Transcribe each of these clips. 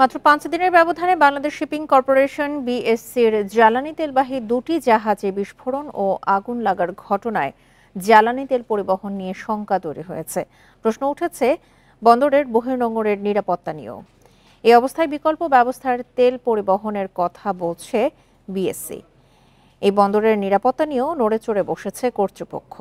মাত্র পাঁচ দিনের ব্যবধানে বাংলাদেশ শিপিং কর্পোরেশন বিএসসির জ্বালানি তেলবাহী দুটি জাহাজে বিস্ফোরণ ও আগুন লাগার ঘটনায় জ্বালানি তেল পরিবহন নিয়ে শঙ্কা তৈরি হয়েছে প্রশ্ন উঠেছে বন্দরের বহির্নোঙরের নিরাপত্তা নিয়েও এই অবস্থায় বিকল্প ব্যবস্থার তেল পরিবহনের কথা বলছে বিএসসি এই বন্দরের নিরাপত্তা নিয়েও নড়েচড়ে বসেছে কর্তৃপক্ষ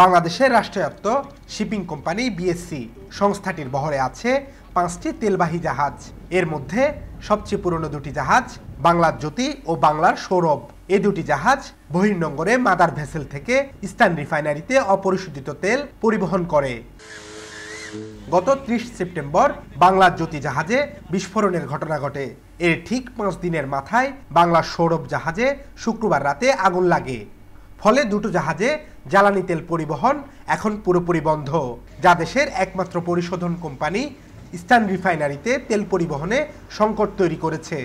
বাংলাদেশের রাষ্ট্রায়ত্ত শিপিং কোম্পানি বিএসসি সংস্থাটির বহরে আছে পাঁচটি তেলবাহী জাহাজ এর মধ্যে সবচেয়ে পুরনো দুটি জাহাজ বাংলার জ্যোতি ও বাংলার সৌরভ এ দুটি জাহাজ বহির্নঙ্গরে মাদার ভেসেল থেকে ইস্টার্ন রিফাইনারিতে অপরিশোধিত তেল পরিবহন করে গত ত্রিশ সেপ্টেম্বর বাংলার জ্যোতি জাহাজে বিস্ফোরণের ঘটনা ঘটে এর ঠিক পাঁচ দিনের মাথায় বাংলার সৌরভ জাহাজে শুক্রবার রাতে আগুন লাগে ফলে দুটো জাহাজে জ্বালানি তেল পরিবহন এখন পুরোপুরি বন্ধ যা দেশের একমাত্র পরিশোধন কোম্পানি স্থান রিফাইনারিতে তেল পরিবহনে সংকট তৈরি করেছে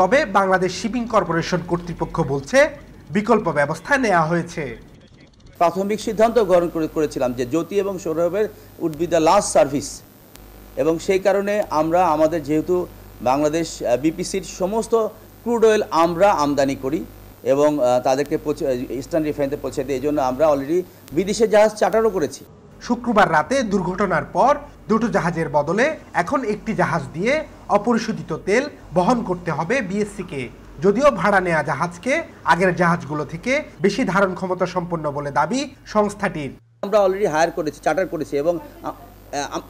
তবে বাংলাদেশ শিপিং কর্পোরেশন কর্তৃপক্ষ বলছে বিকল্প ব্যবস্থা নেওয়া হয়েছে প্রাথমিক সিদ্ধান্ত গ্রহণ করেছিলাম যে জ্যোতি এবং সৌরভের would be the last service এবং সেই কারণে আমরা আমাদের যেহেতু বাংলাদেশ বিপিসির সমস্ত ক্রুড অয়েল আমরা আমদানি করি এবং তাদেরকে ইস্টার্ন রিফাইনারিতে পৌঁছে দিই এই জন্য আমরা অলরেডি বিদেশে জাহাজ চার্টারও করেছি শুক্রবার রাতে দুর্ঘটনার পর দুটো জাহাজের বদলে এখন একটি জাহাজ দিয়ে অপরিশোধিত তেল বহন করতে হবে বিএসসিকে যদিও ভাড়া নেওয়া জাহাজকে আগের জাহাজগুলো থেকে বেশি ধারণ ক্ষমতা সম্পন্ন বলে দাবি সংস্থাটির আমরা অলরেডি হায়ার করেছি চার্টার করেছি এবং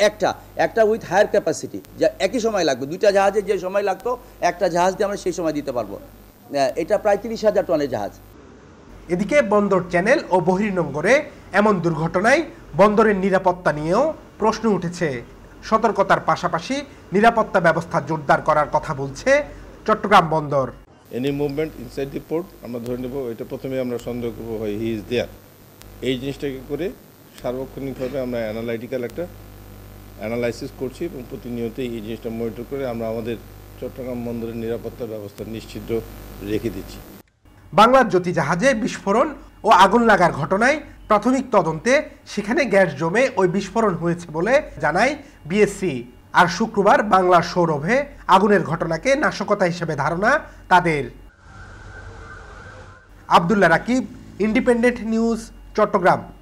একটা একটা উইথ হায়ার ক্যাপাসিটি যা একই সময় লাগবে দুইটা জাহাজে যে সময় লাগতো একটা জাহাজ দিয়ে আমরা সেই সময় দিতে পারবো এটা প্রায় তিরিশ হাজার টনের জাহাজ এদিকে বন্দর চ্যানেল ও বহির্নগরে এমন দুর্ঘটনায় বন্দরের নিরাপত্তা নিয়েও প্রশ্ন উঠেছে সতর্কতার পাশাপাশি নিরাপত্তা ব্যবস্থা জোরদার করার কথা বলছে চট্টগ্রাম বন্দর any movement inside the port আমরা ধরে নেব এটা প্রথমে আমরা সন্দেহ করব হয় হি ইজ দেয়ার এই জিনিসটাকে করে সার্বক্ষণিকভাবে আমরা অ্যানালাইটিক্যাল একটা অ্যানালাইসিস করছি এবং প্রতিনিয়তই এই জিনিসটা মনিটর করে আমরা আমাদের চট্টগ্রাম বন্দরের নিরাপত্তা ব্যবস্থা নিশ্চিত রেখে দিচ্ছি বাংলার জ্যোতি জাহাজে বিস্ফোরণ ও আগুন লাগার ঘটনায় প্রাথমিক তদন্তে সেখানে গ্যাস জমে ওই বিস্ফোরণ হয়েছে বলে জানায় বিএসসি আর শুক্রবার বাংলার সৌরভে আগুনের ঘটনাকে নাশকতা হিসেবে ধারণা তাদের আবদুল্লা রাকিব ইন্ডিপেন্ডেন্ট নিউজ চট্টগ্রাম